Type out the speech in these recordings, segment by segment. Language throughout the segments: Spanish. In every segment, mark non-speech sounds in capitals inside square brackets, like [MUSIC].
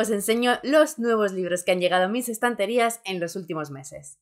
os enseño los nuevos libros que han llegado a mis estanterías en los últimos meses.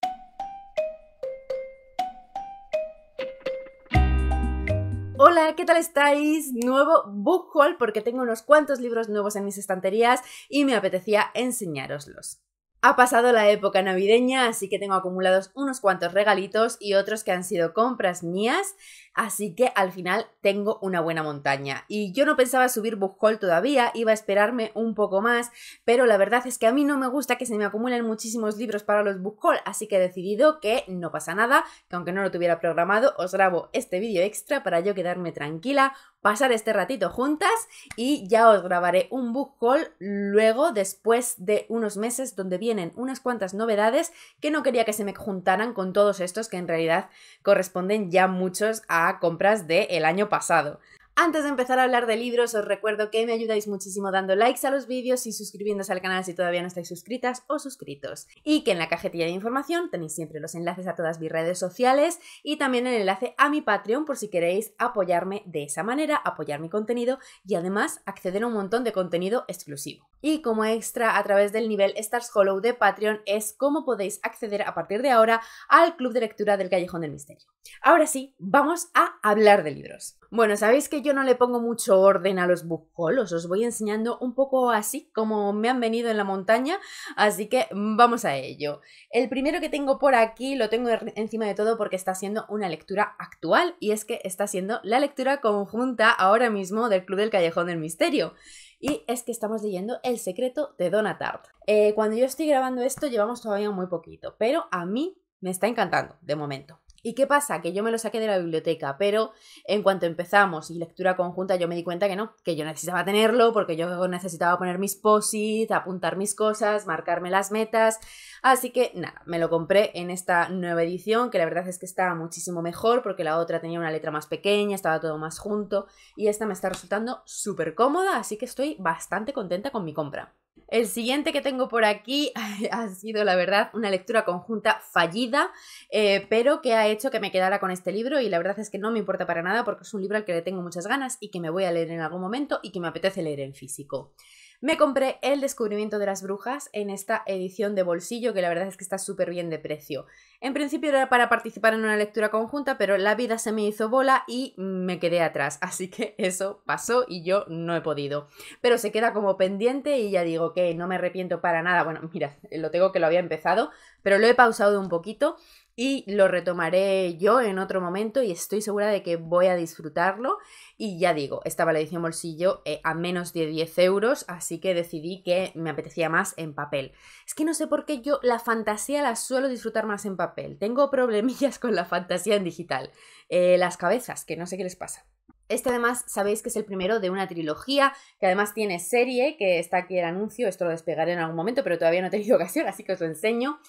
Hola, ¿qué tal estáis? Nuevo book haul porque tengo unos cuantos libros nuevos en mis estanterías y me apetecía enseñároslos. Ha pasado la época navideña, así que tengo acumulados unos cuantos regalitos y otros que han sido compras mías. Así que al final tengo una buena montaña. Y yo no pensaba subir haul todavía, iba a esperarme un poco más, pero la verdad es que a mí no me gusta que se me acumulen muchísimos libros para los haul, así que he decidido que no pasa nada, que aunque no lo tuviera programado, os grabo este vídeo extra para yo quedarme tranquila, pasar este ratito juntas y ya os grabaré un book luego después de unos meses donde vienen unas cuantas novedades que no quería que se me juntaran con todos estos que en realidad corresponden ya muchos a compras del el año pasado. Antes de empezar a hablar de libros, os recuerdo que me ayudáis muchísimo dando likes a los vídeos y suscribiéndose al canal si todavía no estáis suscritas o suscritos. Y que en la cajetilla de información tenéis siempre los enlaces a todas mis redes sociales y también el enlace a mi Patreon por si queréis apoyarme de esa manera, apoyar mi contenido y además acceder a un montón de contenido exclusivo. Y como extra a través del nivel Stars Hollow de Patreon es cómo podéis acceder a partir de ahora al club de lectura del Callejón del Misterio. Ahora sí, vamos a hablar de libros. Bueno, sabéis que yo no le pongo mucho orden a los bucolos, os voy enseñando un poco así como me han venido en la montaña, así que vamos a ello. El primero que tengo por aquí lo tengo encima de todo porque está siendo una lectura actual y es que está siendo la lectura conjunta ahora mismo del Club del Callejón del Misterio. Y es que estamos leyendo El secreto de Donatart. Eh, cuando yo estoy grabando esto llevamos todavía muy poquito, pero a mí me está encantando de momento. ¿Y qué pasa? Que yo me lo saqué de la biblioteca, pero en cuanto empezamos y lectura conjunta yo me di cuenta que no, que yo necesitaba tenerlo porque yo necesitaba poner mis posits, apuntar mis cosas, marcarme las metas. Así que nada, me lo compré en esta nueva edición, que la verdad es que está muchísimo mejor porque la otra tenía una letra más pequeña, estaba todo más junto y esta me está resultando súper cómoda, así que estoy bastante contenta con mi compra. El siguiente que tengo por aquí [LAUGHS] ha sido, la verdad, una lectura conjunta fallida, eh, pero que ha hecho que me quedara con este libro y la verdad es que no me importa para nada porque es un libro al que le tengo muchas ganas y que me voy a leer en algún momento y que me apetece leer en físico. Me compré El descubrimiento de las brujas en esta edición de bolsillo, que la verdad es que está súper bien de precio. En principio era para participar en una lectura conjunta, pero la vida se me hizo bola y me quedé atrás, [LAUGHS] así que eso pasó y yo no he podido. Pero se queda como pendiente y ya digo que no me arrepiento para nada. Bueno, [LAUGHS] mira, lo tengo que lo había empezado, pero lo he pausado un poquito y lo retomaré yo en otro momento y estoy segura de que voy a disfrutarlo. Y ya digo, estaba la edición bolsillo eh, a menos de 10 euros, así que decidí que me apetecía más en papel. Es que no sé por qué yo la fantasía la suelo disfrutar más en papel. Tengo problemillas con la fantasía en digital. Eh, las cabezas, que no sé qué les pasa. Este además sabéis que es el primero de una trilogía, que además tiene serie, que está aquí el anuncio, esto lo despegaré en algún momento, pero todavía no he tenido [LAUGHS] ocasión, así que os lo enseño.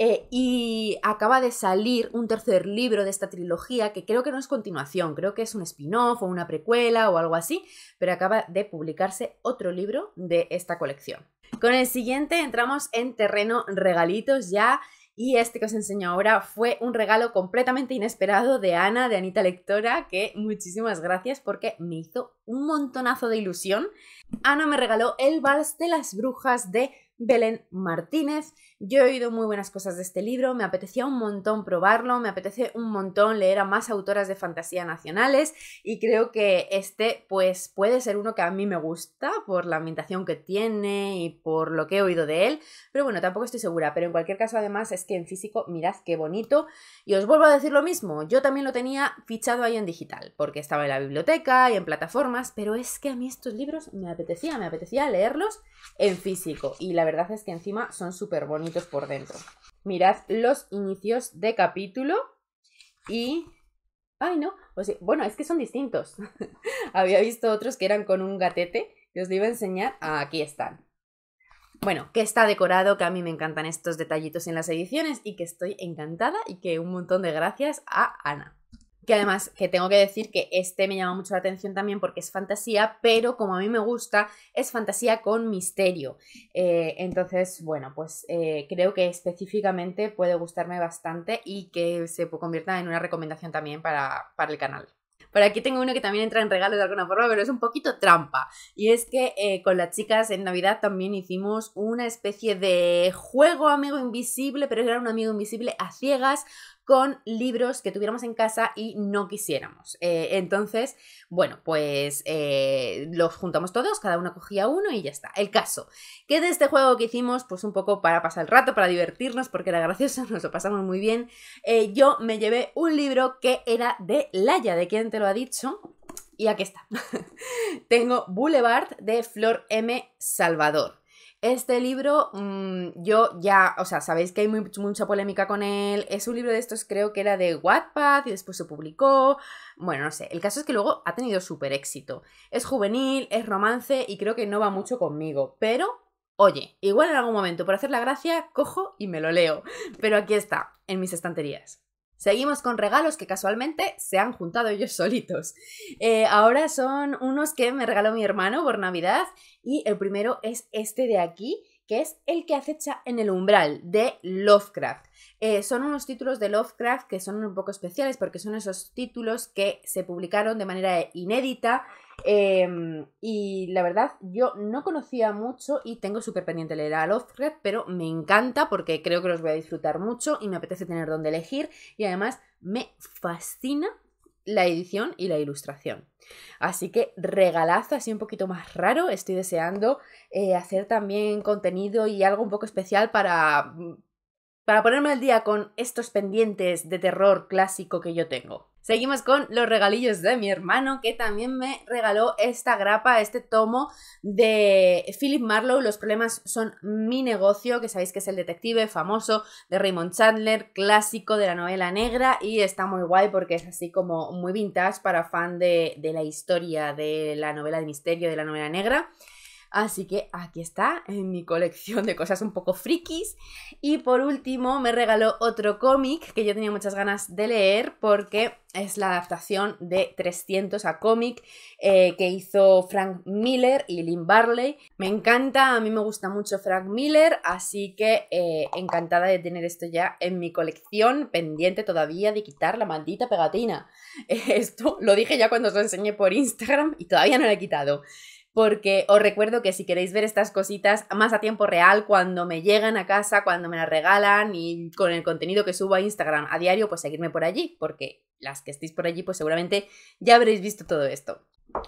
Eh, y acaba de salir un tercer libro de esta trilogía, que creo que no es continuación, creo que es un spin-off o una precuela o algo así, pero acaba de publicarse otro libro de esta colección. Con el siguiente entramos en terreno regalitos ya. Y este que os enseño ahora fue un regalo completamente inesperado de Ana, de Anita Lectora, que muchísimas gracias porque me hizo un montonazo de ilusión. Ana me regaló el Vals de las Brujas de Belén Martínez, yo he oído muy buenas cosas de este libro, me apetecía un montón probarlo, me apetece un montón leer a más autoras de fantasía nacionales y creo que este pues puede ser uno que a mí me gusta por la ambientación que tiene y por lo que he oído de él, pero bueno, tampoco estoy segura, pero en cualquier caso además es que en físico mirad qué bonito y os vuelvo a decir lo mismo, yo también lo tenía fichado ahí en digital porque estaba en la biblioteca y en plataformas, pero es que a mí estos libros me apetecía, me apetecía leerlos en físico y la verdad es que encima son súper bonitos por dentro. Mirad los inicios de capítulo y... Ay, no, bueno, es que son distintos. [LAUGHS] Había visto otros que eran con un gatete y os lo iba a enseñar. aquí están. Bueno, que está decorado, que a mí me encantan estos detallitos en las ediciones y que estoy encantada y que un montón de gracias a Ana. Que además, que tengo que decir que este me llama mucho la atención también porque es fantasía, pero como a mí me gusta, es fantasía con misterio. Eh, entonces, bueno, pues eh, creo que específicamente puede gustarme bastante y que se convierta en una recomendación también para, el canal. Por aquí tengo uno que también entra en regalo de alguna forma, pero es un poquito trampa. Y es que eh, con las chicas en Navidad también hicimos una especie de juego amigo invisible, pero era un amigo invisible a ciegas con libros que tuviéramos en casa y no quisiéramos. Eh, entonces, bueno, pues eh, los juntamos todos, cada uno cogía uno y ya está. El caso, que de este juego que hicimos, pues un poco para pasar el rato, para divertirnos, porque era gracioso, [LAUGHS] nos lo pasamos muy bien, eh, yo me llevé un libro que era de Laya, de quien te lo ha dicho, y aquí está. [LAUGHS] Tengo Boulevard de Flor M. Salvador. Este libro, mm, yo ya, o sea, sabéis que hay mucha polémica con él. Es un libro de estos, creo que era de Wattpad y después se publicó. Bueno, no sé. El caso es que luego ha tenido súper éxito. Es juvenil, es romance y creo que no va mucho conmigo. Pero, oye, igual en algún momento, por hacer la gracia, cojo y me lo leo. Pero aquí está, en mis estanterías. Seguimos con regalos que casualmente se han juntado ellos [LAUGHS] solitos. Eh, ahora son unos que me regaló mi hermano por Navidad y el primero es este de aquí, que es El que acecha en el umbral de Lovecraft. Eh, son unos títulos de Lovecraft que son un poco especiales porque son esos títulos que se publicaron de manera inédita em, y la verdad yo no conocía mucho y tengo súper pendiente leer a Lovecraft, pero me encanta porque creo que los voy a disfrutar mucho y me apetece tener donde elegir y además me fascina la edición y la ilustración. Así que regalazo así un poquito más raro. Estoy deseando eh, hacer también contenido y algo un poco especial para mm, para ponerme al día con estos pendientes de terror clásico que yo tengo. Seguimos con los regalillos de mi hermano, que también me regaló esta grapa, este tomo de Philip Marlowe. Los problemas son mi negocio, que sabéis que es el detective famoso de Raymond Chandler, clásico de la novela negra, y está muy guay porque es así como muy vintage para fan de, de la historia de la novela de misterio, de la novela negra. Así que aquí está en mi colección de cosas un poco frikis. Y por último me regaló otro cómic que yo tenía muchas ganas de leer porque es la adaptación de 300 a cómic eh, que hizo Frank Miller y Lynn Barley. Me encanta, a mí me gusta mucho Frank Miller, así que eh, encantada de tener esto ya en mi colección, pendiente todavía de quitar la maldita pegatina. [LAUGHS] Esto lo dije ya cuando os lo enseñé por Instagram y todavía no lo he quitado porque os recuerdo que si queréis ver estas cositas más a tiempo real, cuando me llegan a casa, cuando me las regalan y con el contenido que subo a Instagram a diario, pues seguirme por allí, porque las que estéis por allí, pues seguramente ya habréis visto todo esto.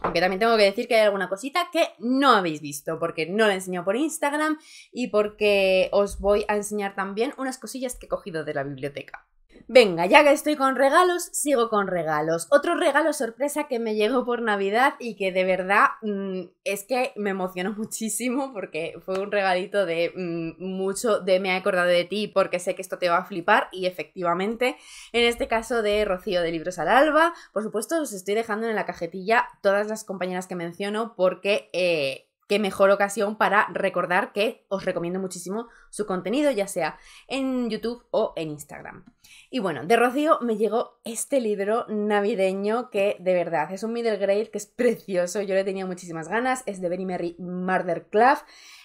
Aunque también tengo que decir que hay alguna cosita que no habéis visto, porque no la enseño por Instagram y porque os voy a enseñar también unas cosillas que he cogido de la biblioteca. Venga, ya que estoy con regalos, sigo con regalos. Otro regalo sorpresa que me llegó por Navidad y que de verdad mm, es que me emocionó [LAUGHS] muchísimo porque fue un regalito de mm, mucho de me ha acordado de ti porque sé que esto te va a flipar y efectivamente, en este caso de Rocío de Libros al Alba, por supuesto os estoy dejando en la cajetilla todas las compañeras que menciono porque... Eh, qué mejor ocasión para recordar que os recomiendo muchísimo su contenido, ya sea en YouTube o en Instagram. Y bueno, de Rocío me llegó este libro navideño que de verdad es un middle grade que es precioso, yo le tenía muchísimas ganas, es de Benny Mary Murder Club,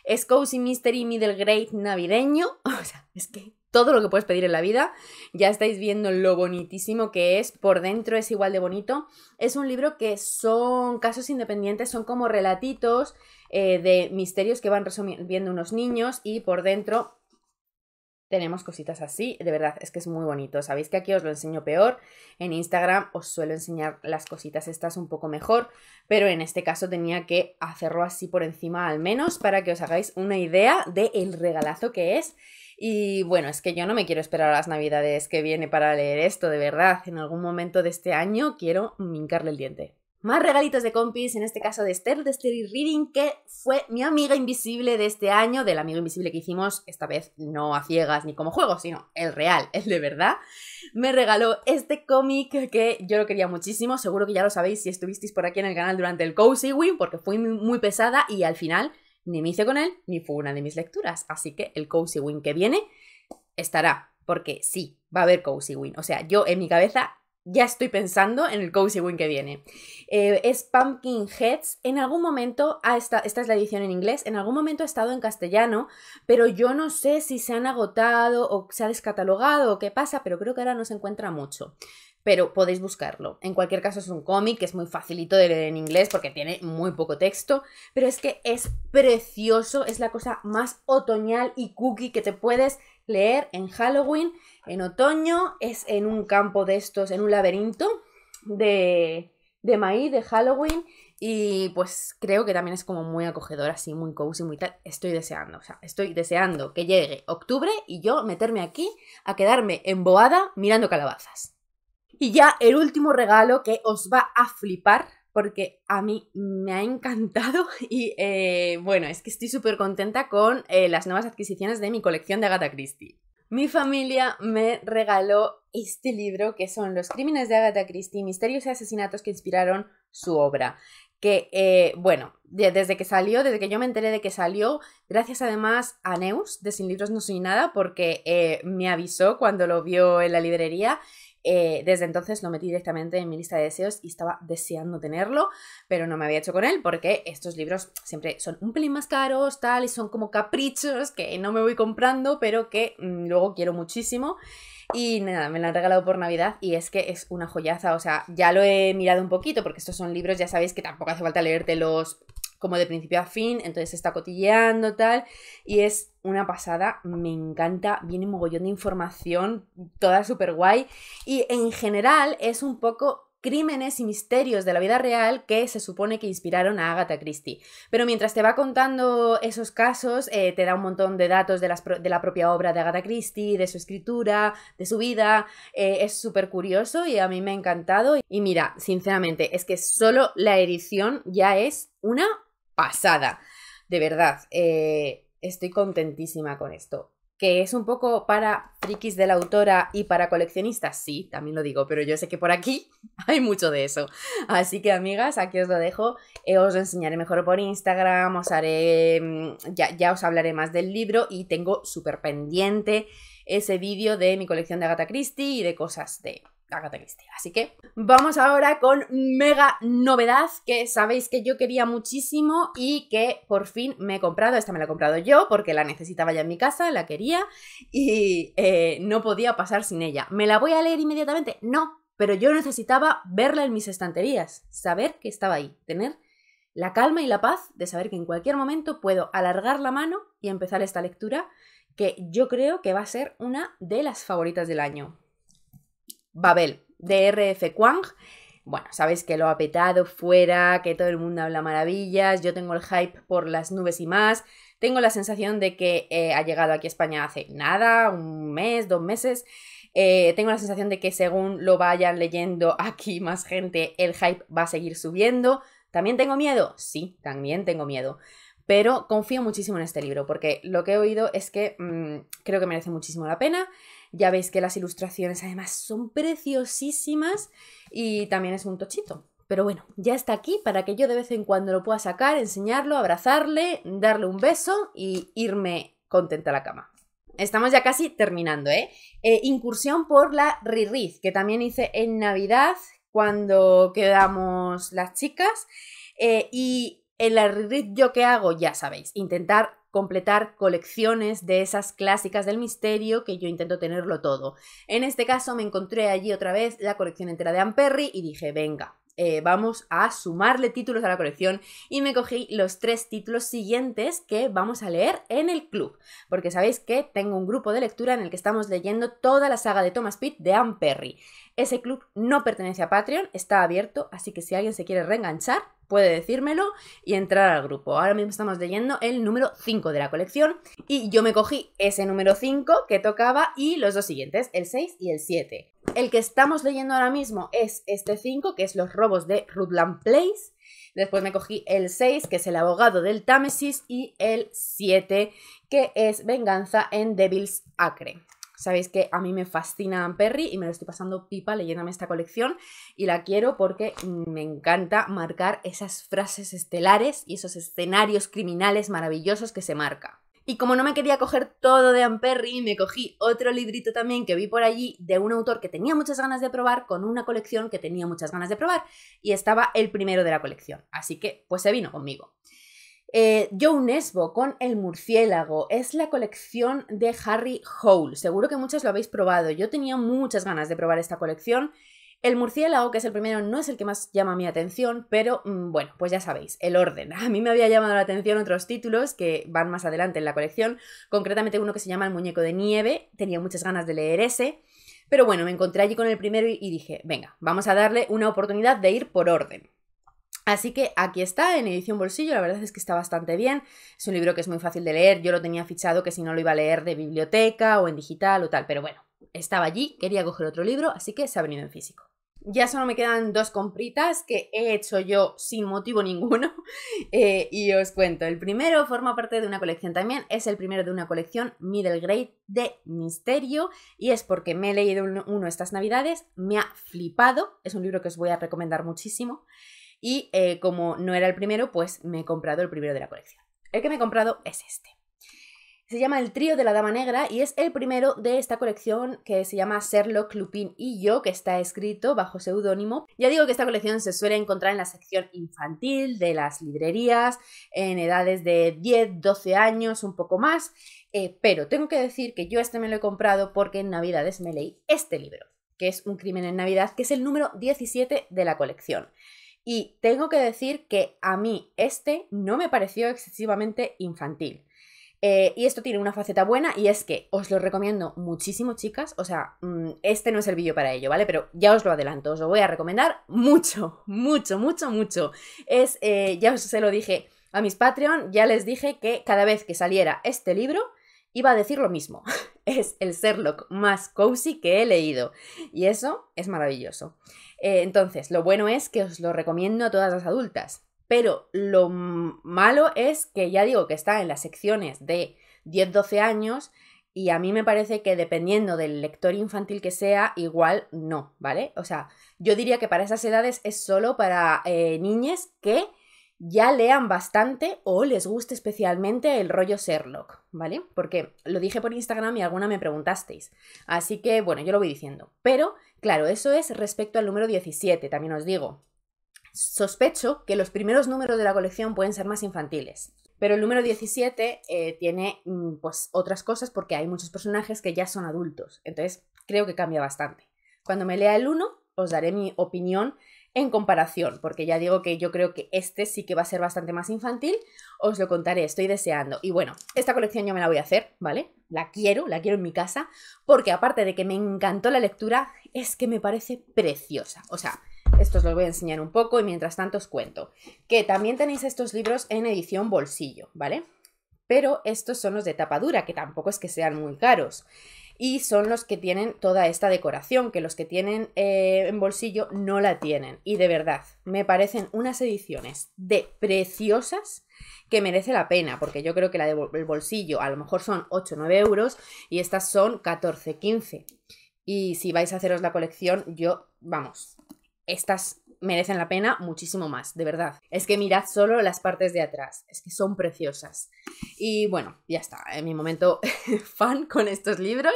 es Cozy Mystery Middle Grade navideño, [LAUGHS] o sea, es que todo lo que puedes pedir en la vida. Ya estáis viendo lo bonitísimo que es, por dentro es igual de bonito. Es un libro que son casos independientes, son como relatitos eh, de misterios que van resumiendo unos niños y por dentro tenemos cositas así, de verdad, es que es muy bonito. Sabéis que aquí os lo enseño peor, en Instagram os suelo enseñar las cositas estas un poco mejor, pero en este caso tenía que hacerlo así por encima al menos para que os hagáis una idea del el regalazo que es. Y bueno, es que yo no me quiero esperar a las navidades que viene para leer esto, de verdad. En algún momento de este año quiero mincarle el diente. Más regalitos de compis, en este caso de Esther, de Esther Reading, que fue mi amiga invisible de este año, del amigo invisible que hicimos, esta vez no a ciegas ni como juego, sino el real, [LAUGHS] el de verdad. Me regaló este cómic que yo lo quería muchísimo, seguro que ya lo sabéis si estuvisteis por aquí en el canal durante el Cozy Win, porque fue muy pesada y al final ni me hice con él, ni fue una de mis lecturas. Así que el Cozy Win que viene estará, porque sí, va a haber Cozy Win. O sea, yo en mi cabeza ya estoy pensando en el Cozy Win que viene. Eh, es Pumpkin Heads. En algún momento, esta, es la edición en inglés, en algún momento ha estado en castellano, pero yo no sé si se han agotado o se ha descatalogado o qué pasa, pero creo que ahora no se encuentra mucho pero podéis buscarlo. En cualquier caso es un cómic que es muy facilito de leer en inglés porque tiene muy poco texto, pero es que es precioso, es la cosa más otoñal y cookie que te puedes leer en Halloween, en otoño, es en un campo de estos, en un laberinto de, maíz, de Halloween, y pues creo que también es como muy acogedor, así, muy cozy, muy tal. Estoy deseando, o sea, estoy deseando que llegue octubre y yo meterme aquí a quedarme emboada mirando calabazas. Y ya el último regalo que os va a flipar, porque a mí me ha encantado [LAUGHS] y eh, bueno, es que estoy súper contenta con eh, las nuevas adquisiciones de mi colección de Agatha Christie. Mi familia me regaló este libro que son Los crímenes de Agatha Christie, misterios y asesinatos que inspiraron su obra que, eh, bueno, desde que salió, desde que yo me enteré de que salió, gracias además a Neus de Sin Libros No Soy Nada, porque me avisó cuando lo vio en la librería eh, desde entonces lo metí directamente en mi lista de deseos y estaba deseando tenerlo, pero no me había hecho con él porque estos libros siempre son un pelín más caros, tal, y son como caprichos que no me voy comprando, pero que mm, luego quiero muchísimo. Y nada, me lo han regalado por Navidad y es que es una joyaza. O sea, ya lo he mirado un poquito porque estos son libros, ya sabéis que tampoco hace falta leértelos como de principio a fin, entonces está cotilleando tal y es una pasada, me encanta, viene un mogollón de información, toda súper guay y en general es un poco crímenes y misterios de la vida real que se supone que inspiraron a Agatha Christie. Pero mientras te va contando esos casos, eh, te da un montón de datos de, la propia obra de Agatha Christie, de su escritura, de su vida. Eh, es súper curioso y a mí me ha encantado. Y mira, sinceramente, es que solo la edición ya es una pasada. De verdad, eh, estoy contentísima con esto es un poco para frikis de la autora y para coleccionistas, sí, también lo digo, pero yo sé que por aquí [LAUGHS] hay mucho de eso. Así que amigas, aquí os lo dejo, eh, os lo enseñaré mejor por Instagram, os haré, mm, ya, ya os hablaré más del libro y tengo súper pendiente ese vídeo de mi colección de Agatha Christie y de cosas de Así que vamos ahora con mega novedad que sabéis que yo quería muchísimo y que por fin me he comprado. Esta me la he comprado yo porque la necesitaba ya en mi casa, la quería y eh, no podía pasar sin ella. ¿Me la voy a leer inmediatamente? No, pero yo necesitaba verla en mis estanterías, saber que estaba ahí, tener la calma y la paz de saber que en cualquier momento puedo alargar la mano y empezar esta lectura que yo creo que va a ser una de las favoritas del año Babel, de RF Kwang. Bueno, sabéis que lo ha petado fuera, que todo el mundo habla maravillas, yo tengo el hype por las nubes y más. Tengo la sensación de que eh, ha llegado aquí a España hace nada, un mes, dos meses. Eh, tengo la sensación de que según lo vayan leyendo [LAUGHS] aquí más gente, el hype va a seguir subiendo. ¿También tengo miedo? Sí, también tengo miedo. Pero confío muchísimo en este libro, porque lo que he oído es que mm, creo que merece muchísimo la pena. Ya veis que las ilustraciones además son preciosísimas y también es un tochito. Pero bueno, ya está aquí para que yo de vez en cuando lo pueda sacar, enseñarlo, abrazarle, darle un beso y irme contenta a la cama. Estamos ya casi terminando, ¿eh? eh incursión por la Ririz, que también hice en Navidad cuando quedamos las chicas. Eh, y en la Ririz yo qué hago, ya sabéis, intentar completar colecciones de esas clásicas del misterio que yo intento tenerlo todo. En este caso me encontré allí otra vez la colección entera de Anne Perry y dije, venga, eh, vamos a sumarle títulos a la colección y me cogí los tres títulos siguientes que vamos a leer en el club, porque sabéis que tengo un grupo de lectura en el que estamos leyendo toda la saga de Thomas Pitt de Anne Perry. Ese club no pertenece a Patreon, está abierto, así que si alguien se quiere reenganchar, puede decírmelo y entrar al grupo. Ahora mismo estamos leyendo el número 5 de la colección y yo me cogí ese número 5 que tocaba y los dos siguientes, el 6 y el 7. El que estamos leyendo ahora mismo es este 5, que es los robos de Rutland Place. Después me cogí el 6, que es el abogado del Támesis, y el 7, que es venganza en Devil's Acre. Sabéis que a mí me fascina Perry y me lo estoy pasando pipa leyéndome esta colección y la quiero porque me encanta marcar esas frases estelares y esos escenarios criminales maravillosos que se marca. Y como no me quería coger todo de Anne Perry, me cogí otro librito también que vi por allí de un autor que tenía muchas ganas de probar con una colección que tenía muchas ganas de probar y estaba el primero de la colección. Así que pues se vino conmigo. Yo eh, Joe Nesbo con El murciélago es la colección de Harry Hole. Seguro que muchos lo habéis probado. Yo tenía muchas ganas de probar esta colección. El murciélago, que es el primero, no es el que más llama mi atención, pero mm, bueno, pues ya sabéis, el orden. [LAUGHS] A mí me había llamado la atención otros títulos que van más adelante en la colección, concretamente uno que se llama El muñeco de nieve, tenía muchas ganas de leer ese, pero bueno, me encontré allí con el primero y dije, venga, vamos a darle una oportunidad de ir por orden. Así que aquí está, en edición bolsillo, la verdad es que está bastante bien. Es un libro que es muy fácil de leer, yo lo tenía fichado que si no lo iba a leer de biblioteca o en digital o tal, pero bueno, estaba allí, quería coger otro libro, así que se ha venido en físico. Ya solo me quedan dos compritas que he hecho yo sin motivo ninguno [LAUGHS] eh, y os cuento. El primero forma parte de una colección también, es el primero de una colección Middle Grade de misterio y es porque me he leído uno estas navidades, me ha flipado, es un libro que os voy a recomendar muchísimo. Y eh, como no era el primero, pues me he comprado el primero de la colección. El que me he comprado es este. Se llama El trío de la Dama Negra y es el primero de esta colección que se llama Serlo, Lupin y yo, que está escrito bajo seudónimo. Ya digo que esta colección se suele encontrar en la sección infantil de las librerías, en edades de 10, 12 años, un poco más, eh, pero tengo que decir que yo este me lo he comprado porque en Navidades me leí este libro, que es Un crimen en Navidad, que es el número 17 de la colección. Y tengo que decir que a mí este no me pareció excesivamente infantil. Eh, y esto tiene una faceta buena y es que os lo recomiendo muchísimo, chicas. O sea, mm, este no es el vídeo para ello, ¿vale? Pero ya os lo adelanto, os lo voy a recomendar mucho, [LAUGHS] mucho, mucho, mucho. Es, eh, ya os se lo dije a mis Patreon, ya les dije que cada vez que saliera este libro iba a decir lo mismo. [LAUGHS] es el Sherlock más cozy que he leído. Y eso es maravilloso. Eh, entonces, lo bueno es que os lo recomiendo a todas las adultas. Pero lo malo es que ya digo que está en las secciones de 10-12 años y a mí me parece que dependiendo del lector infantil que sea, igual no, ¿vale? O sea, yo diría que para esas edades es solo para niñes eh, niñas que ya lean bastante o les guste especialmente el rollo Sherlock, ¿vale? Porque lo dije por Instagram y alguna me preguntasteis. Así que, bueno, yo lo voy diciendo. Pero, claro, eso es respecto al número 17, también os digo. Sospecho que los primeros números de la colección pueden ser más infantiles. Pero el número 17 eh, tiene mm, pues, otras cosas porque hay muchos personajes que ya son adultos. Entonces creo que cambia bastante. Cuando me lea el 1 os daré mi opinión en comparación, porque ya digo que yo creo que este sí que va a ser bastante más infantil, os lo contaré, estoy deseando. Y bueno, esta colección yo me la voy a hacer, ¿vale? La quiero, la quiero en mi casa, porque aparte de que me encantó la lectura, es que me parece preciosa. O sea, esto os lo voy a enseñar un poco y mientras tanto os cuento que también tenéis estos libros en edición bolsillo, ¿vale? Pero estos son los de tapa dura, que tampoco es que sean muy caros y son los que tienen toda esta decoración, que los que tienen eh, en bolsillo no la tienen. Y de verdad, me parecen unas ediciones de preciosas que merece la pena, porque yo creo que la del bolsillo a lo mejor son 8 o 9 euros y estas son 14, 15. Y si vais a haceros la colección, yo, vamos, estas merecen la pena muchísimo más, de verdad. Es que mirad solo las partes de atrás, es que son preciosas. Y bueno, ya está, en mi momento [LAUGHS] fan con estos libros,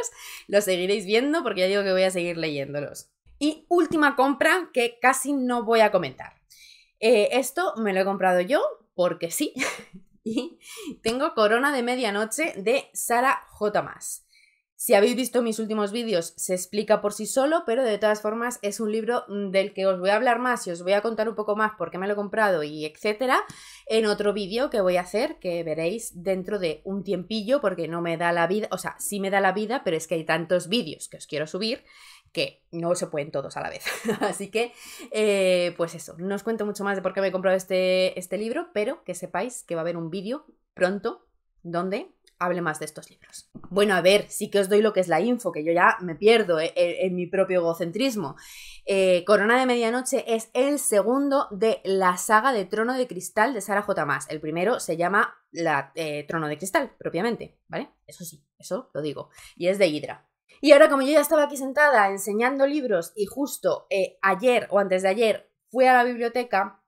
los seguiréis viendo porque ya digo que voy a seguir leyéndolos. Y última compra que casi no voy a comentar. Eh, esto me lo he comprado yo porque sí. [LAUGHS] y tengo Corona de Medianoche de Sara J. Si habéis visto mis últimos vídeos, se explica por sí solo, pero de todas formas es un libro mm, del que os voy a hablar más y os voy a contar un poco más por qué me lo he comprado y etcétera en otro vídeo que voy a hacer que veréis dentro de un tiempillo porque no me da la vida, o sea, sí me da la vida, pero es que hay tantos vídeos que os quiero subir que no se pueden todos a la vez. [LAUGHS] Así que, eh, pues eso, no os cuento mucho más de por qué me he comprado este, este libro, pero que sepáis que va a haber un vídeo pronto donde hable más de estos libros. Bueno, a ver, sí que os doy lo que es la info, que yo ya me pierdo eh, en mi propio egocentrismo. Eh, Corona de Medianoche es el segundo de la saga de Trono de Cristal de Sara J. Maas. El primero se llama la, eh, Trono de Cristal, propiamente, ¿vale? Eso sí, eso lo digo. Y es de Hydra. Y ahora, como yo ya estaba aquí sentada enseñando libros y justo ayer o antes de ayer fui a la biblioteca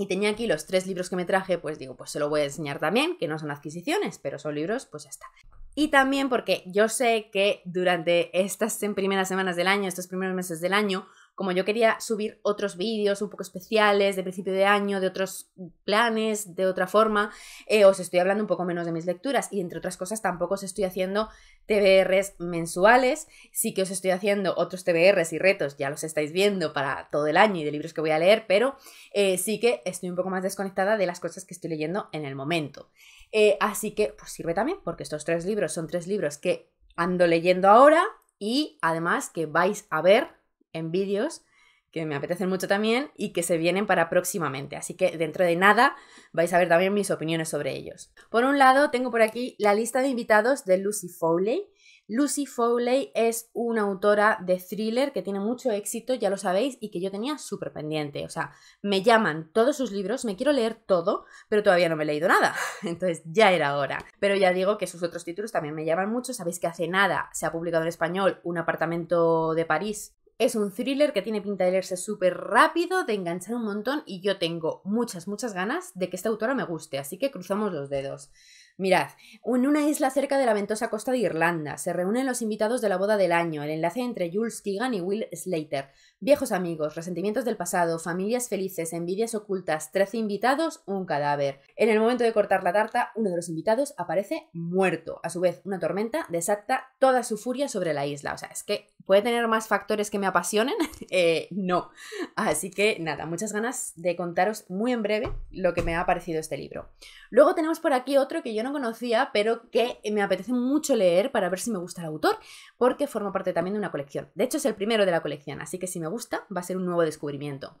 y tenía aquí los tres libros que me traje, pues digo, pues se lo voy a enseñar también, que no son adquisiciones, pero son libros, pues ya está. Y también porque yo sé que durante estas primeras semanas del año, estos primeros meses del año, como yo quería subir otros vídeos un poco especiales de principio de año, de otros planes, de otra forma, eh, os estoy hablando un poco menos de mis lecturas y entre otras cosas tampoco os estoy haciendo TBRs mensuales, sí que os estoy haciendo otros TBRs y retos, ya los estáis viendo para todo el año y de libros que voy a leer, pero eh, sí que estoy un poco más desconectada de las cosas que estoy leyendo en el momento. Eh, así que pues sirve también porque estos tres libros son tres libros que ando leyendo ahora y además que vais a ver en vídeos que me apetecen mucho también y que se vienen para próximamente. Así que dentro de nada vais a ver también mis opiniones sobre ellos. Por un lado, tengo por aquí la lista de invitados de Lucy Fowley. Lucy Fowley es una autora de thriller que tiene mucho éxito, ya lo sabéis, y que yo tenía súper pendiente. O sea, me llaman todos sus libros, me quiero leer todo, pero todavía no me he leído nada. [LAUGHS] Entonces ya era hora. Pero ya digo que sus otros títulos también me llaman mucho. Sabéis que hace nada se ha publicado en español Un apartamento de París es un thriller que tiene pinta de leerse súper rápido, de enganchar un montón y yo tengo muchas, muchas ganas de que esta autora me guste, así que cruzamos los dedos. Mirad, en una isla cerca de la ventosa costa de Irlanda se reúnen los invitados de la boda del año, el enlace entre Jules Keegan y Will Slater. Viejos amigos, resentimientos del pasado, familias felices, envidias ocultas, 13 invitados, un cadáver. En el momento de cortar la tarta, uno de los invitados aparece muerto. A su vez, una tormenta desata toda su furia sobre la isla. O sea, es que ¿Puede tener más factores que me apasionen? [LAUGHS] Eh, no. Así que nada, muchas ganas de contaros muy en breve lo que me ha parecido este libro. Luego tenemos por aquí otro que yo no conocía, pero que me apetece mucho leer para ver si me gusta el autor, porque forma parte también de una colección. De hecho, es el primero de la colección, así que si me gusta, va a ser un nuevo descubrimiento.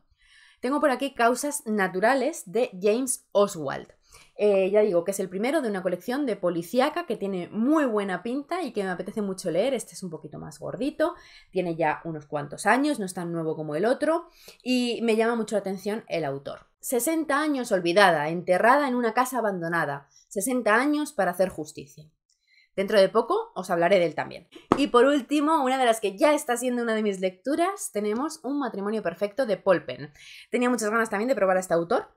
Tengo por aquí Causas Naturales de James Oswald. Eh, ya digo que es el primero de una colección de policíaca que tiene muy buena pinta y que me apetece mucho leer. Este es un poquito más gordito, tiene ya unos cuantos años, no es tan nuevo como el otro y me llama mucho la atención el autor. 60 años olvidada, enterrada en una casa abandonada, 60 años para hacer justicia. Dentro de poco os hablaré de él también. Y por último, una de las que ya está siendo una de mis lecturas, tenemos Un matrimonio perfecto de Polpen. Tenía muchas ganas también de probar a este autor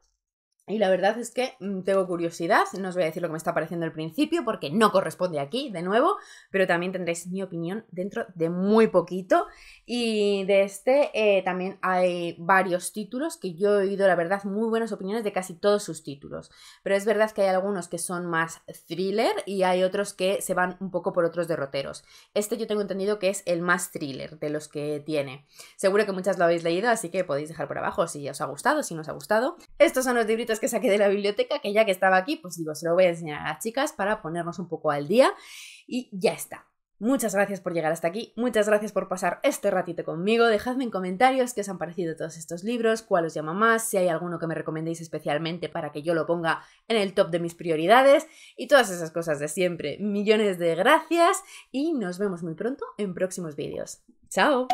y la verdad es que mm, tengo curiosidad, no os voy a decir lo que me está pareciendo al principio porque no corresponde aquí, de nuevo, pero también tendréis mi opinión dentro de muy poquito. Y de este eh, también hay varios títulos que yo he oído, la verdad, muy buenas opiniones de casi todos sus títulos. Pero es verdad que hay algunos que son más thriller y hay otros que se van un poco por otros derroteros. Este yo tengo entendido que es el más thriller de los que tiene. Seguro que muchas lo habéis leído, así que podéis dejar por abajo si os ha gustado, si no os ha gustado. Estos son los libritos que saqué de la biblioteca, que ya que estaba aquí, pues digo, se lo voy a enseñar a las chicas para ponernos un poco al día y ya está. Muchas gracias por llegar hasta aquí, muchas gracias por pasar este ratito conmigo. Dejadme en comentarios qué os han parecido todos estos libros, cuál os llama más, si hay alguno que me recomendéis especialmente para que yo lo ponga en el top de mis prioridades y todas esas cosas de siempre. Millones de gracias y nos vemos muy pronto en próximos vídeos. ¡Chao!